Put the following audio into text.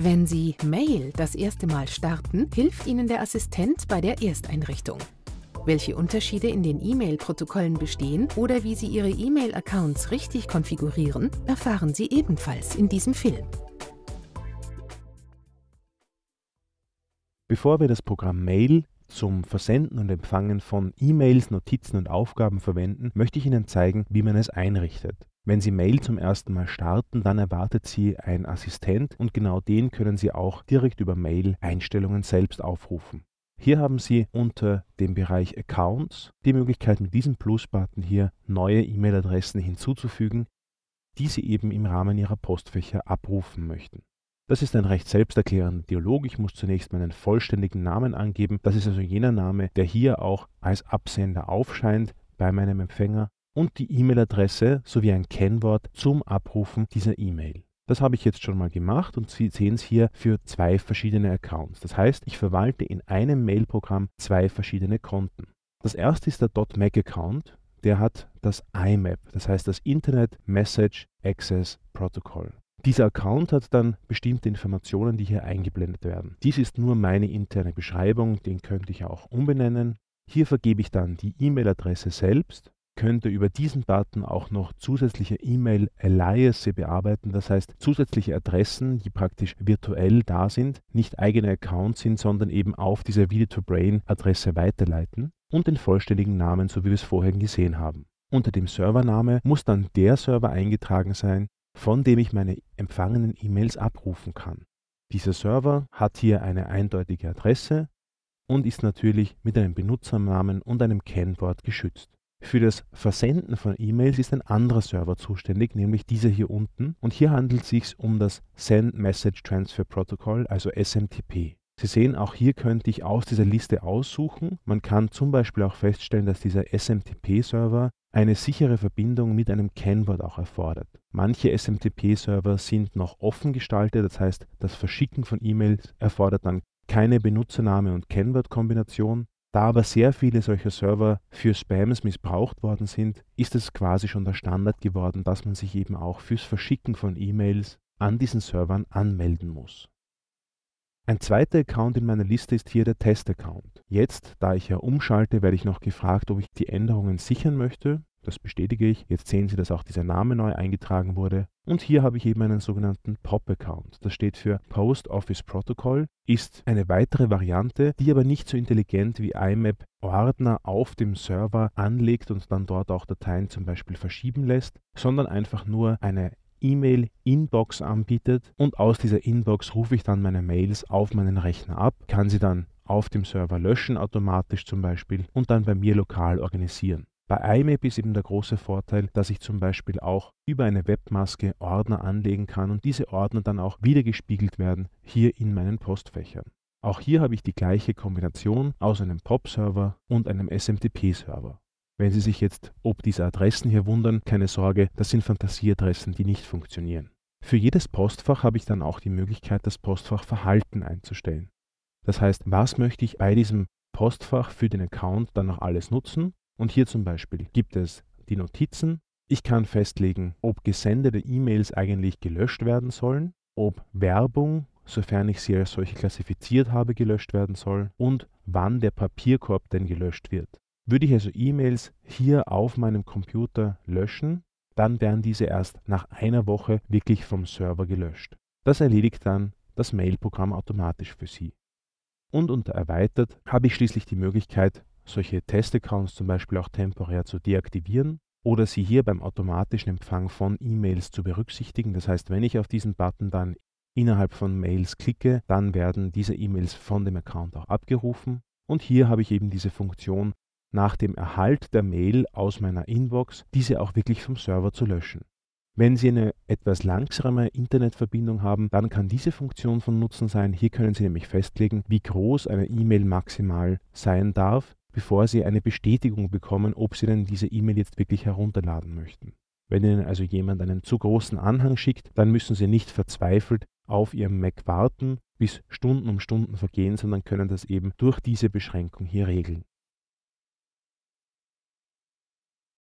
Wenn Sie Mail das erste Mal starten, hilft Ihnen der Assistent bei der Ersteinrichtung. Welche Unterschiede in den E-Mail-Protokollen bestehen oder wie Sie Ihre E-Mail-Accounts richtig konfigurieren, erfahren Sie ebenfalls in diesem Film. Bevor wir das Programm Mail zum Versenden und Empfangen von E-Mails, Notizen und Aufgaben verwenden, möchte ich Ihnen zeigen, wie man es einrichtet. Wenn Sie Mail zum ersten Mal starten, dann erwartet Sie ein Assistent und genau den können Sie auch direkt über Mail Einstellungen selbst aufrufen. Hier haben Sie unter dem Bereich Accounts die Möglichkeit, mit diesem Plus-Button hier neue E-Mail-Adressen hinzuzufügen, die Sie eben im Rahmen Ihrer Postfächer abrufen möchten. Das ist ein recht selbsterklärender Dialog. Ich muss zunächst meinen vollständigen Namen angeben. Das ist also jener Name, der hier auch als Absender aufscheint bei meinem Empfänger und die E-Mail-Adresse sowie ein Kennwort zum Abrufen dieser E-Mail. Das habe ich jetzt schon mal gemacht und Sie sehen es hier für zwei verschiedene Accounts. Das heißt, ich verwalte in einem Mail-Programm zwei verschiedene Konten. Das erste ist der .mac-Account, der hat das IMAP, das heißt das Internet Message Access Protocol. Dieser Account hat dann bestimmte Informationen, die hier eingeblendet werden. Dies ist nur meine interne Beschreibung, den könnte ich auch umbenennen. Hier vergebe ich dann die E-Mail-Adresse selbst könnte über diesen Button auch noch zusätzliche e mail alias bearbeiten, das heißt zusätzliche Adressen, die praktisch virtuell da sind, nicht eigene Accounts sind, sondern eben auf dieser Video-to-Brain-Adresse weiterleiten und den vollständigen Namen, so wie wir es vorhin gesehen haben. Unter dem Servername muss dann der Server eingetragen sein, von dem ich meine empfangenen E-Mails abrufen kann. Dieser Server hat hier eine eindeutige Adresse und ist natürlich mit einem Benutzernamen und einem Kennwort geschützt. Für das Versenden von E-Mails ist ein anderer Server zuständig, nämlich dieser hier unten. Und hier handelt es sich um das Send Message Transfer Protocol, also SMTP. Sie sehen, auch hier könnte ich aus dieser Liste aussuchen. Man kann zum Beispiel auch feststellen, dass dieser SMTP-Server eine sichere Verbindung mit einem Kennwort auch erfordert. Manche SMTP-Server sind noch offen gestaltet, das heißt, das Verschicken von E-Mails erfordert dann keine Benutzername- und Kennwortkombination. Da aber sehr viele solcher Server für Spams missbraucht worden sind, ist es quasi schon der Standard geworden, dass man sich eben auch fürs Verschicken von E-Mails an diesen Servern anmelden muss. Ein zweiter Account in meiner Liste ist hier der Test-Account. Jetzt, da ich ja umschalte, werde ich noch gefragt, ob ich die Änderungen sichern möchte. Das bestätige ich. Jetzt sehen Sie, dass auch dieser Name neu eingetragen wurde. Und hier habe ich eben einen sogenannten POP-Account. Das steht für Post Office Protocol, ist eine weitere Variante, die aber nicht so intelligent wie IMAP Ordner auf dem Server anlegt und dann dort auch Dateien zum Beispiel verschieben lässt, sondern einfach nur eine E-Mail-Inbox anbietet und aus dieser Inbox rufe ich dann meine Mails auf meinen Rechner ab, kann sie dann auf dem Server löschen automatisch zum Beispiel und dann bei mir lokal organisieren. Bei IMAP ist eben der große Vorteil, dass ich zum Beispiel auch über eine Webmaske Ordner anlegen kann und diese Ordner dann auch wiedergespiegelt werden hier in meinen Postfächern. Auch hier habe ich die gleiche Kombination aus einem POP-Server und einem SMTP-Server. Wenn Sie sich jetzt ob diese Adressen hier wundern, keine Sorge, das sind Fantasieadressen, die nicht funktionieren. Für jedes Postfach habe ich dann auch die Möglichkeit, das Postfachverhalten einzustellen. Das heißt, was möchte ich bei diesem Postfach für den Account dann noch alles nutzen und hier zum Beispiel gibt es die Notizen. Ich kann festlegen, ob gesendete E-Mails eigentlich gelöscht werden sollen, ob Werbung, sofern ich sie als solche klassifiziert habe, gelöscht werden soll und wann der Papierkorb denn gelöscht wird. Würde ich also E-Mails hier auf meinem Computer löschen, dann werden diese erst nach einer Woche wirklich vom Server gelöscht. Das erledigt dann das Mail-Programm automatisch für Sie. Und unter Erweitert habe ich schließlich die Möglichkeit, solche Testaccounts zum Beispiel auch temporär zu deaktivieren oder sie hier beim automatischen Empfang von E-Mails zu berücksichtigen. Das heißt, wenn ich auf diesen Button dann innerhalb von Mails klicke, dann werden diese E-Mails von dem Account auch abgerufen. Und hier habe ich eben diese Funktion, nach dem Erhalt der Mail aus meiner Inbox diese auch wirklich vom Server zu löschen. Wenn Sie eine etwas langsame Internetverbindung haben, dann kann diese Funktion von Nutzen sein. Hier können Sie nämlich festlegen, wie groß eine E-Mail maximal sein darf bevor Sie eine Bestätigung bekommen, ob Sie denn diese E-Mail jetzt wirklich herunterladen möchten. Wenn Ihnen also jemand einen zu großen Anhang schickt, dann müssen Sie nicht verzweifelt auf Ihrem Mac warten, bis Stunden um Stunden vergehen, sondern können das eben durch diese Beschränkung hier regeln.